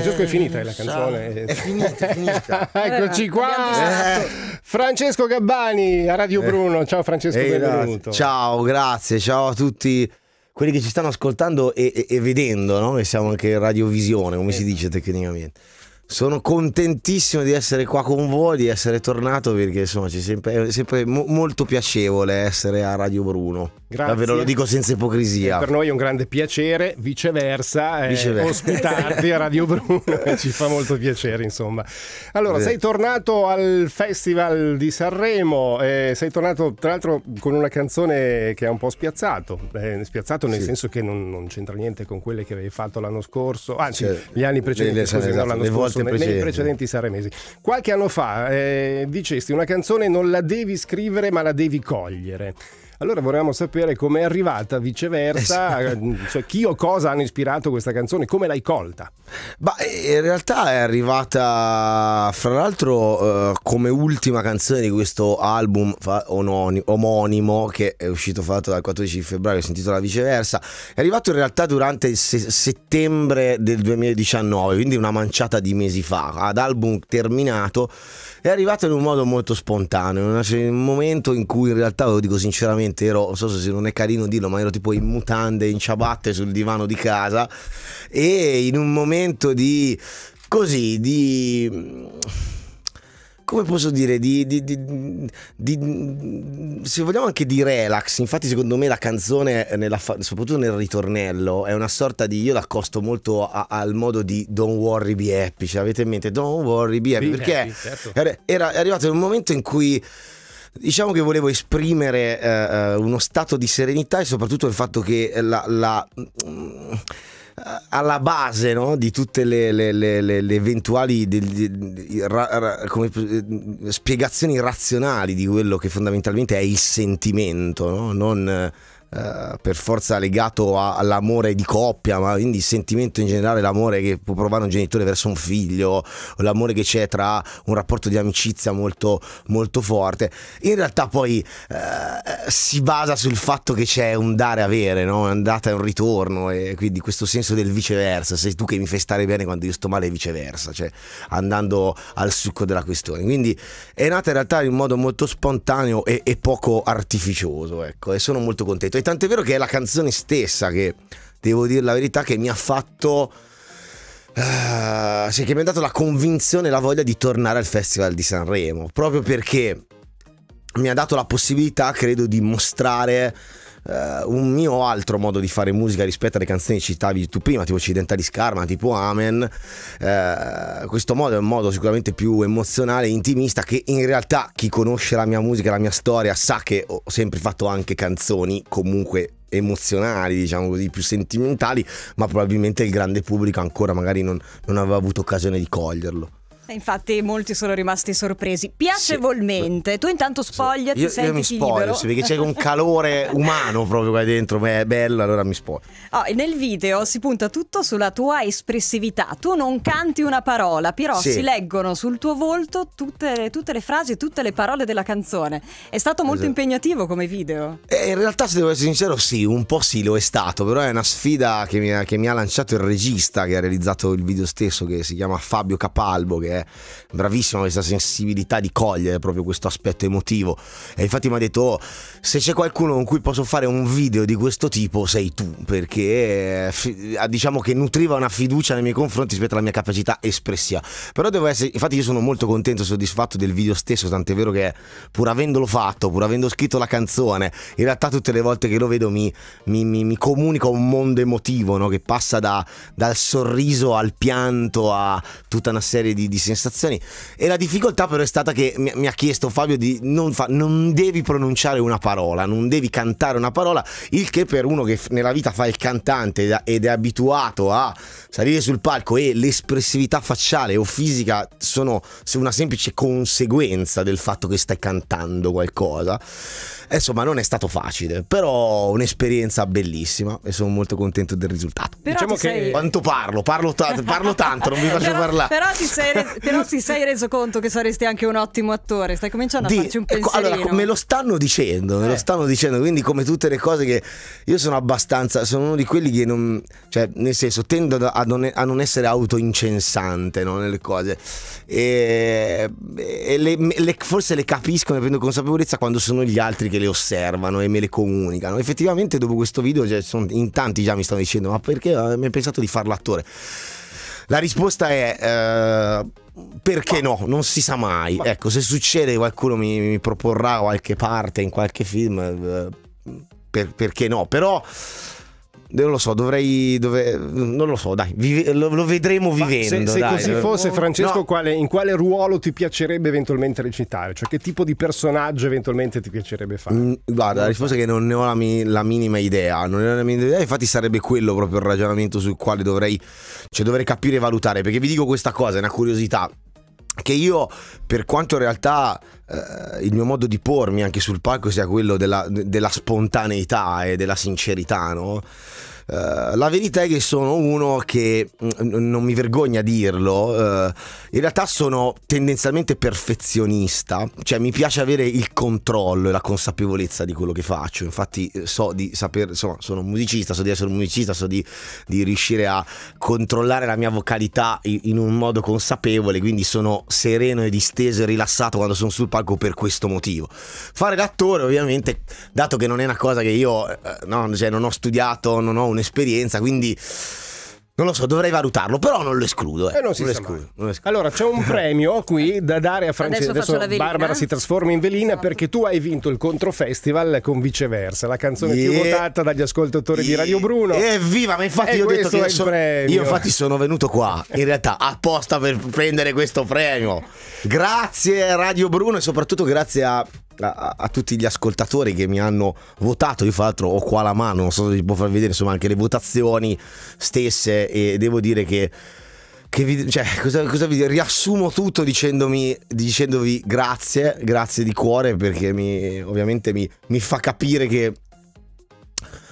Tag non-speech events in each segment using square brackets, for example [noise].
Francesco è eh, finita eh, la canzone. So. È finita, è finita. [laughs] Eccoci qua. Francesco Gabbani a Radio eh. Bruno. Ciao Francesco, Ehi, benvenuto. Ciao, grazie. Ciao a tutti quelli che ci stanno ascoltando e, e, e vedendo, no? E siamo anche in radiovisione, come si dice tecnicamente. Sono contentissimo di essere qua con voi, di essere tornato perché insomma è sempre, sempre mo- molto piacevole essere a Radio Bruno. Grazie. Davvero lo dico senza ipocrisia. E per noi è un grande piacere, viceversa, eh, ospitarti a Radio Bruno, ci fa molto piacere insomma. Allora, sei tornato al Festival di Sanremo, eh, sei tornato tra l'altro con una canzone che ha un po' spiazzato, eh, spiazzato nel sì. senso che non, non, c'entra niente con quelle che avevi fatto l'anno scorso, anzi cioè, gli anni precedenti, le, scusi, esatto, no, l'anno le scorso visto precedenti. nei precedenti Sanremesi. Qualche anno fa eh, dicesti una canzone non la devi scrivere ma la devi cogliere. Allora vorremmo sapere com'è arrivata viceversa, eh, mm, cioè chi o cosa hanno ispirato questa canzone, come l'hai colta? Beh, in realtà è arrivata, fra l'altro, eh, come ultima canzone di questo album fa- ononi- omonimo che è uscito fra dal 14 febbraio, che si intitola Viceversa. È arrivato in realtà durante il se- settembre del 2019, quindi una manciata di mesi fa, ad album terminato. È arrivato in un modo molto spontaneo, in un momento in cui in realtà, lo dico sinceramente, veramente ero, non so se non è carino dirlo, ma ero tipo in mutande, in ciabatte sul divano di casa e in un momento di... così, di come posso dire, di, di, di, se vogliamo anche di relax. Infatti, secondo me la canzone, nella, soprattutto nel ritornello, è una sorta di. Io l'accosto molto a, al modo di Don't worry, be happy. Ce cioè, l'avete in mente? Don't worry, be happy. Be perché happy, certo. era, era arrivato un momento in cui Diciamo che volevo esprimere eh, eh, uno stato di serenità e soprattutto il fatto che la, la alla base no? di tutte le, le, le, le eventuali di, di, ra, ra, come, spiegazioni razionali di quello che fondamentalmente è il sentimento, no? non eh, per forza legato a, all'amore di coppia, ma quindi il sentimento in generale, l'amore che può provare un genitore verso un figlio, l'amore che c'è tra un rapporto di amicizia molto, molto forte, in realtà poi eh, si basa sul fatto che c'è un dare e avere, no? andata e un ritorno, e quindi questo senso del viceversa, sei tu che mi fai stare bene quando io sto male e viceversa, cioè andando al succo della questione. Quindi è nata in realtà in modo molto spontaneo e, e poco artificioso, ecco, e sono molto contento e tant'è vero che è la canzone stessa che, devo dire la verità, che mi ha fatto... Uh, cioè che mi ha dato la convinzione e la voglia di tornare al Festival di Sanremo, proprio perché mi ha dato la possibilità, credo, di mostrare uh, un mio altro modo di fare musica rispetto alle canzoni che citavi tu prima, tipo Occidentali Scarma, tipo Amen. Uh, questo modo è un modo sicuramente più emozionale, intimista, che in realtà chi conosce la mia musica, la mia storia, sa che ho sempre fatto anche canzoni comunque emozionali, diciamo così, più sentimentali, ma probabilmente il grande pubblico ancora magari non, non aveva avuto occasione di coglierlo. Infatti molti sono rimasti sorpresi, piacevolmente. Sì. Tu intanto spogliati, sì. io, io mi spoglio, sì, perché c'è un calore [laughs] umano proprio qua dentro, ma è bello, allora mi spoglio. Oh, nel video si punta tutto sulla tua espressività. Tu non canti una parola, però si leggono sul tuo volto tutte, tutte, le frasi, tutte le parole della canzone. È stato molto esatto. impegnativo come video. Eh, in realtà, se devo essere sincero, sì, un po' sì lo è stato, però è una sfida che mi ha, che mi ha lanciato il regista che ha realizzato il video stesso, che si chiama Fabio Capalbo, che è è bravissimo, ha questa sensibilità di cogliere proprio questo aspetto emotivo. E infatti mi ha detto, oh, se c'è qualcuno con cui posso fare un video di questo tipo sei tu, perché eh, ah, diciamo che nutriva una fiducia nei miei confronti rispetto alla mia capacità espressiva. Però devo essere, infatti io sono molto contento e soddisfatto del video stesso, tant'è vero che pur avendolo fatto, pur avendo scritto la canzone, in realtà tutte le volte che lo vedo mi, mi, mi, mi comunica un mondo emotivo no? che passa da, dal sorriso al pianto a tutta una serie di, di bellissime E la difficoltà però è stata che mi, mi ha chiesto Fabio di non, fa, non, devi pronunciare una parola, non devi cantare una parola, il che per uno che nella vita fa il cantante ed è abituato a salire sul palco e l'espressività facciale o fisica sono una semplice conseguenza del fatto che stai cantando qualcosa Insomma, non è stato facile, però un'esperienza bellissima e sono molto contento del risultato. Però diciamo che sei... quanto parlo, parlo, ta [laughs] parlo tanto, non vi faccio però, parlare. Però ti, però ti, sei reso conto che saresti anche un ottimo attore, stai cominciando Di... a farci un ecco, pensierino. Allora, me lo stanno dicendo, me eh. lo stanno dicendo, quindi come tutte le cose che io sono abbastanza, sono uno di quelli che non, cioè nel senso tendo a non, a non essere autoincensante no, nelle cose e, e le, le, forse le capisco, ne prendo consapevolezza quando sono gli altri che che le osservano e me le comunicano. Effettivamente dopo questo video cioè, sono, in tanti già mi stanno dicendo ma perché eh, mi hai pensato di farlo attore? La risposta è... Eh, perché no? Non si sa mai. Ecco, se succede qualcuno mi, mi proporrà qualche parte in qualche film, eh, per, perché no? Però non lo so, dovrei. Dove, non lo so, dai, vive, lo, lo, vedremo vivendo. Se, se così eh, fosse, Francesco, no. quale, in quale ruolo ti piacerebbe eventualmente recitare? Cioè, che tipo di personaggio eventualmente ti piacerebbe fare? Mm, guarda, la risposta è che non ne ho la, mi, la, minima idea. Non ne ho la minima idea. Infatti, sarebbe quello proprio il ragionamento sul quale dovrei, cioè, dovrei capire e valutare. Perché vi dico questa cosa, è una curiosità che io per quanto in realtà eh, il mio modo di pormi anche sul palco sia quello della, della spontaneità e della sincerità, no? Eh, la verità è che sono uno che, mm, non mi vergogna a dirlo, uh, in realtà sono tendenzialmente perfezionista, cioè mi piace avere il controllo e la consapevolezza di quello che faccio, infatti eh, so di sapere, insomma sono un musicista, so di essere un musicista, so di, di riuscire a controllare la mia vocalità in, in un modo consapevole, quindi sono sereno e disteso e rilassato quando sono sul palco per questo motivo. Fare l'attore ovviamente, dato che non è una cosa che io eh, no, cioè, non ho studiato, non ho un un'esperienza, quindi... Non lo so, dovrei valutarlo, però non lo escludo. Eh. Eh non non escludo, non escludo. Allora, c'è un [laughs] premio qui da dare a Francesco. Adesso, Adesso Barbara si trasforma in velina no. perché tu hai vinto il Controfestival con viceversa, la canzone yeah. più votata dagli ascoltatori yeah. di Radio Bruno. Evviva, eh, ma infatti e eh, io ho detto che so, io infatti sono venuto qua, in realtà apposta per prendere questo premio. Grazie Radio Bruno e soprattutto grazie a a, a, tutti gli ascoltatori che mi hanno votato. Io, fra l'altro, ho qua la mano, non so se vi può far vedere insomma anche le votazioni stesse. E devo dire che. che vi, cioè, cosa, cosa vi riassumo tutto dicendovi grazie, grazie di cuore perché mi, ovviamente mi, mi fa capire che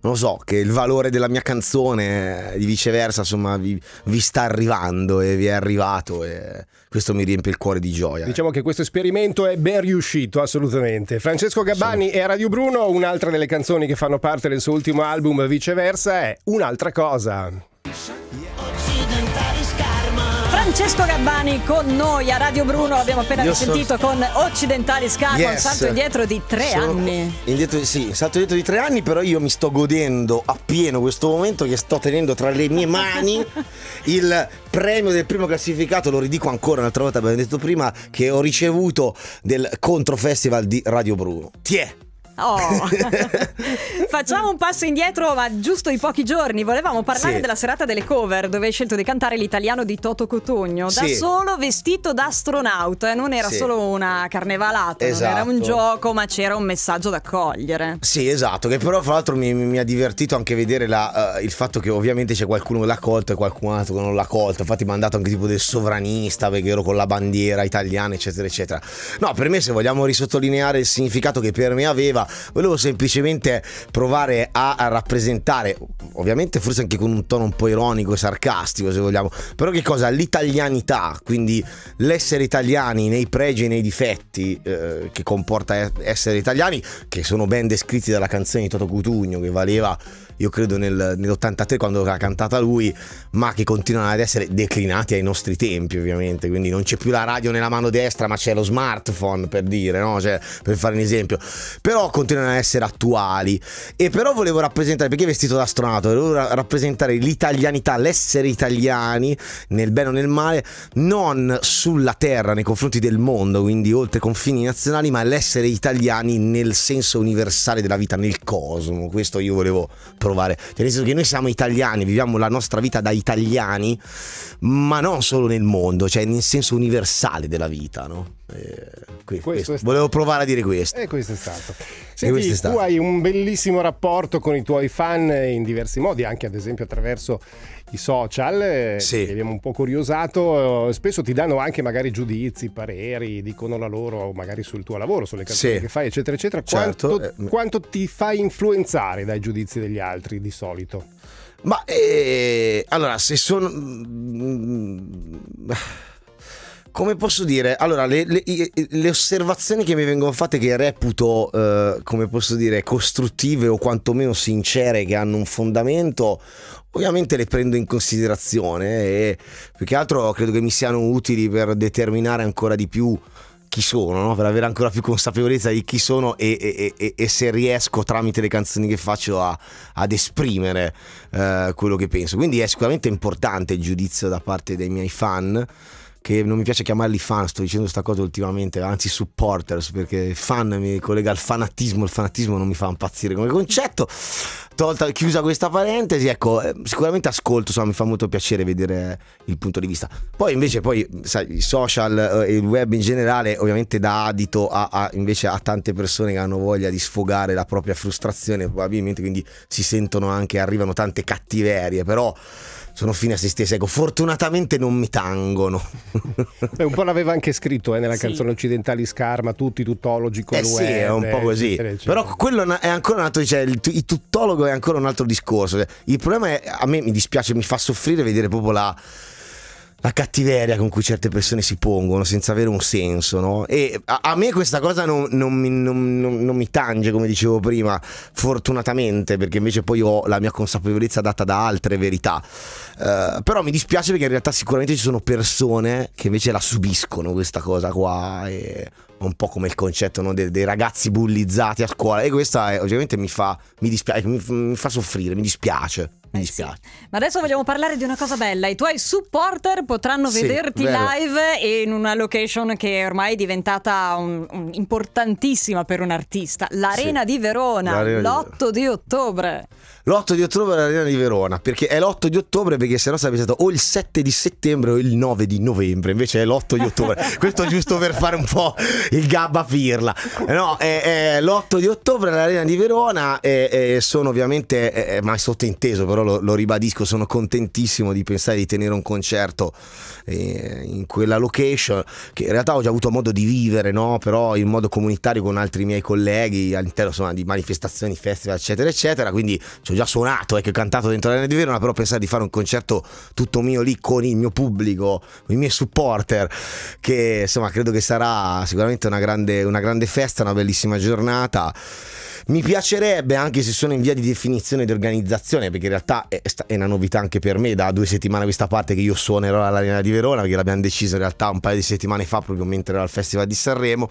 non lo so, che il valore della mia canzone e eh, viceversa, insomma, vi, vi, sta arrivando e vi è arrivato e questo mi riempie il cuore di gioia. Diciamo che questo esperimento è ben riuscito, assolutamente. Francesco Gabbani Sono... e Radio Bruno, un'altra delle canzoni che fanno parte del suo ultimo album, viceversa, è Un'altra cosa. Francesco Gabbani con noi a Radio Bruno, l'abbiamo appena Io sentito so... con Occidentali Scarpa, yes. un salto indietro di tre Sono anni. Indietro, sì, un salto indietro di tre anni, però io mi sto godendo appieno questo momento che sto tenendo tra le mie mani [laughs] il premio del primo classificato, lo ridico ancora un'altra volta, abbiamo detto prima, che ho ricevuto del Controfestival di Radio Bruno. Tiè! Oh. [laughs] Facciamo un passo indietro, ma giusto i pochi giorni. Volevamo parlare sì. della serata delle cover, dove hai scelto di cantare l'italiano di Toto Cotogno, sì. da solo vestito da astronauta. Eh, non era sì. solo una carnevalata, esatto. non era un esatto. gioco, ma c'era un messaggio da cogliere. Sì, esatto. Che però, fra l'altro, mi, mi ha divertito anche vedere la, uh, il fatto che ovviamente c'è qualcuno che l'ha colto e qualcun altro che non l'ha colto. Infatti, mi ha mandato anche tipo del sovranista perché ero con la bandiera italiana, eccetera, eccetera. No, per me, se vogliamo risottolineare il significato che per me aveva, volevo semplicemente provare a rappresentare, ovviamente forse anche con un tono un po' ironico e sarcastico se vogliamo, però che cosa? L'italianità, quindi l'essere italiani nei pregi e nei difetti eh, che comporta essere italiani, che sono ben descritti dalla canzone di Toto Cutugno che valeva io credo nel, nell'83 quando l'ha cantata lui, ma che continuano ad essere declinati ai nostri tempi ovviamente, quindi non c'è più la radio nella mano destra ma c'è lo smartphone per dire, no? cioè, per fare un esempio, però continuano ad essere attuali e però volevo rappresentare, perché vestito da astronauta, volevo rappresentare l'italianità, l'essere italiani nel bene o nel male, non sulla terra nei confronti del mondo, quindi oltre confini nazionali, ma l'essere italiani nel senso universale della vita, nel cosmo, questo io volevo provare provare. Cioè, nel senso che noi siamo italiani, viviamo la nostra vita da italiani, ma non solo nel mondo, cioè nel senso universale della vita, no? Eh, questo, questo. Questo Volevo provare a dire questo. E eh, questo è stato. Senti, è stato. tu hai un bellissimo rapporto con i tuoi fan in diversi modi, anche ad esempio attraverso i social, eh, sì. che abbiamo un po' curiosato, eh, spesso ti danno anche magari giudizi, pareri, dicono la loro magari sul tuo lavoro, sulle canzoni sì. che fai, eccetera, eccetera. Certo. Quanto, eh. quanto ti fai influenzare dai giudizi degli altri di solito? Ma eh, allora, se sono... Mm, mm, come posso dire? Allora, le, le, le, osservazioni che mi vengono fatte, che reputo, eh, come posso dire, costruttive o quantomeno sincere, che hanno un fondamento, ovviamente le prendo in considerazione e più che altro credo che mi siano utili per determinare ancora di più chi sono, no? per avere ancora più consapevolezza di chi sono e, e, e, e se riesco tramite le canzoni che faccio a, ad esprimere eh, quello che penso. Quindi è sicuramente importante il giudizio da parte dei miei fan che non mi piace chiamarli fan, sto dicendo questa cosa ultimamente, anzi supporters, perché fan mi collega al fanatismo, il fanatismo non mi fa impazzire come concetto. Tolta, chiusa questa parentesi, ecco, eh, sicuramente ascolto, insomma, mi fa molto piacere vedere il punto di vista. Poi invece, poi, sai, i social e eh, il web in generale ovviamente dà adito a, a, invece a tante persone che hanno voglia di sfogare la propria frustrazione, probabilmente, quindi si sentono anche, arrivano tante cattiverie, però sono fine a se stesse. Ecco, fortunatamente non mi tangono. Beh, un po' l'aveva anche scritto eh, nella sì. canzone occidentali Scarma, tutti tuttologi con eh sì, è un po' così. Eccetera, eccetera. Però quello è ancora un altro, cioè, il, il tuttologo è ancora un altro discorso. Il problema è, a me mi dispiace, mi fa soffrire vedere proprio la la cattiveria con cui certe persone si pongono senza avere un senso, no? E a, a me questa cosa non, non, mi, non, non, mi, tange, come dicevo prima, fortunatamente, perché invece poi ho la mia consapevolezza data da altre verità. Uh, però mi dispiace perché in realtà sicuramente ci sono persone che invece la subiscono questa cosa qua. E un po' come il concetto no? dei, dei, ragazzi bullizzati a scuola e questa eh, ovviamente mi fa, mi, mi, mi fa soffrire, mi dispiace. Mi eh dispiace. Ma adesso vogliamo parlare di una cosa bella. I tuoi supporter potranno sì, vederti vero. live in una location che è ormai è diventata un, un, importantissima per un artista, l'Arena sì. di Verona, l'8 di ottobre. L'8 di ottobre all'Arena di Verona, perché è l'8 di ottobre, perché se no sarebbe stato o il 7 di settembre o il 9 di novembre, invece è l'8 di ottobre. [laughs] Questo giusto per fare un po' il gabba firla. No, è, è l'8 di ottobre all'Arena di Verona e, sono ovviamente, è, ma è sottinteso, però lo, lo, ribadisco, sono contentissimo di pensare di tenere un concerto eh, in quella location che in realtà ho già avuto modo di vivere, no? però in modo comunitario con altri miei colleghi all'interno insomma, di manifestazioni, festival, eccetera, eccetera. Quindi ci ho già suonato e eh, che ho cantato dentro l'Arena di Verona, però pensare di fare un concerto tutto mio lì con il mio pubblico, i miei supporter, che insomma credo che sarà sicuramente una grande, una grande festa, una bellissima giornata. Mi piacerebbe, anche se sono in via di definizione di organizzazione, perché in realtà è, è una novità anche per me, da due settimane a questa parte che io suonerò all'Arena di Verona, perché l'abbiamo deciso in realtà un paio di settimane fa, proprio mentre ero al Festival di Sanremo,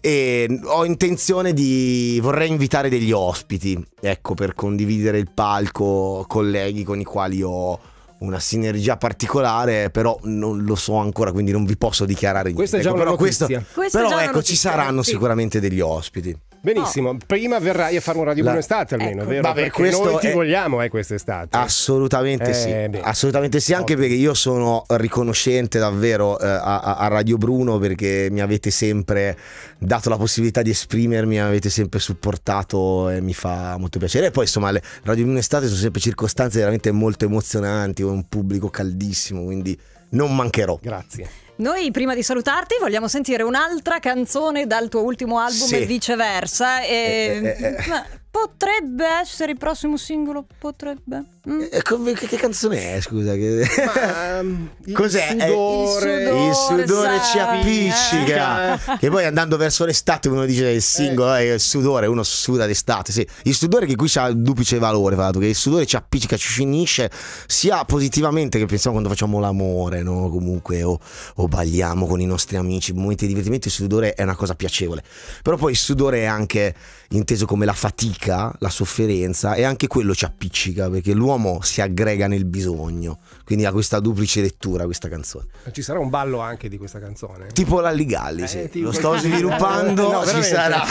e ho intenzione di... vorrei invitare degli ospiti, ecco, per condividere il palco, colleghi con i quali ho una sinergia particolare, però non lo so ancora, quindi non vi posso dichiarare niente. Questa è già ecco, una però notizia. Questo, Questa però ecco, notizia, ci saranno sì. sicuramente degli ospiti. Benissimo, oh. prima verrai a fare un Radio La... Bruno Estate almeno, ecco. vero? Vabbè, perché noi ti è... vogliamo eh, quest'estate. Assolutamente eh, sì, beh. assolutamente sì, anche oh. perché io sono riconoscente davvero eh, a, a, Radio Bruno perché mi avete sempre dato la possibilità di esprimermi, mi avete sempre supportato e mi fa molto piacere. E poi insomma le Radio Bruno Estate sono sempre circostanze veramente molto emozionanti, ho un pubblico caldissimo, quindi non mancherò. Grazie. Noi prima di salutarti vogliamo sentire un'altra canzone dal tuo ultimo album sì. e viceversa. E... Eh, eh, eh. eh. Potrebbe essere il prossimo singolo, potrebbe. Mm. Eh, che, che, canzone è, scusa? Che... Ma, um, [laughs] Cos'è? Il eh, sudore, il sudore, il sudore ci appiccica. Eh. Che poi andando verso l'estate uno dice il singolo eh. è il sudore, uno suda d'estate. Sì. Il sudore che qui ha il duplice valore, vado, che il sudore ci appiccica, ci finisce sia positivamente che pensiamo quando facciamo l'amore, no? Comunque o, o balliamo con i nostri amici, in momenti di divertimento, il sudore è una cosa piacevole. Però poi il sudore è anche inteso come la fatica fatica, la sofferenza e anche quello ci appiccica perché l'uomo si aggrega nel bisogno, quindi ha questa duplice lettura questa canzone. Ci sarà un ballo anche di questa canzone? Tipo la Ligalli, eh, sì. tipo... lo sto [laughs] sviluppando, no, ci sarà.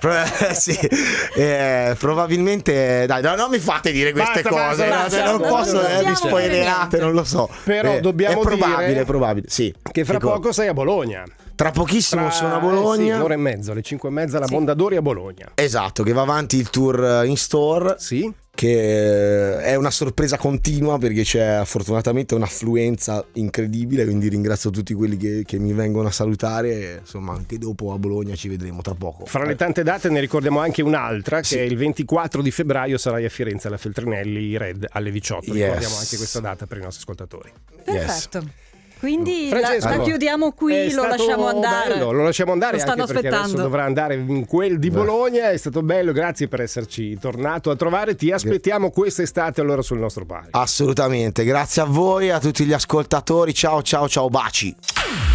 Eh, sì. eh, probabilmente, dai, no, non mi fate dire queste basta, cose, basta, no, basta, cioè, non posso, eh, mi spoilerate, non lo so. Però eh, dobbiamo è probabile, dire probabile, sì. che fra che poco sei a Bologna. Tra pochissimo Tra... sono a eh, Bologna. Sì, un'ora e mezza, alle 5 e mezza alla sì. Mondadori a Bologna. Esatto, che va avanti il tour eh, in store. Sì. Che eh, è una sorpresa continua perché c'è fortunatamente un'affluenza incredibile. Quindi ringrazio tutti quelli che, che mi vengono a salutare. Insomma, anche dopo a Bologna ci vedremo tra poco. Fra le tante date ne ricordiamo anche un'altra, sì. che il 24 di febbraio sarai a Firenze alla Feltrinelli Red alle 18. Yes. Ricordiamo anche questa data per i nostri ascoltatori. Perfetto. Yes. Quindi Francesco, la, la, chiudiamo qui, lo lasciamo andare. Bello, lo lasciamo andare lo anche aspettando. adesso dovrà andare in quel di Bologna. È stato bello, grazie per esserci tornato a trovare. Ti aspettiamo quest'estate allora sul nostro palco. Assolutamente, grazie a voi, a tutti gli ascoltatori. Ciao ciao ciao, baci.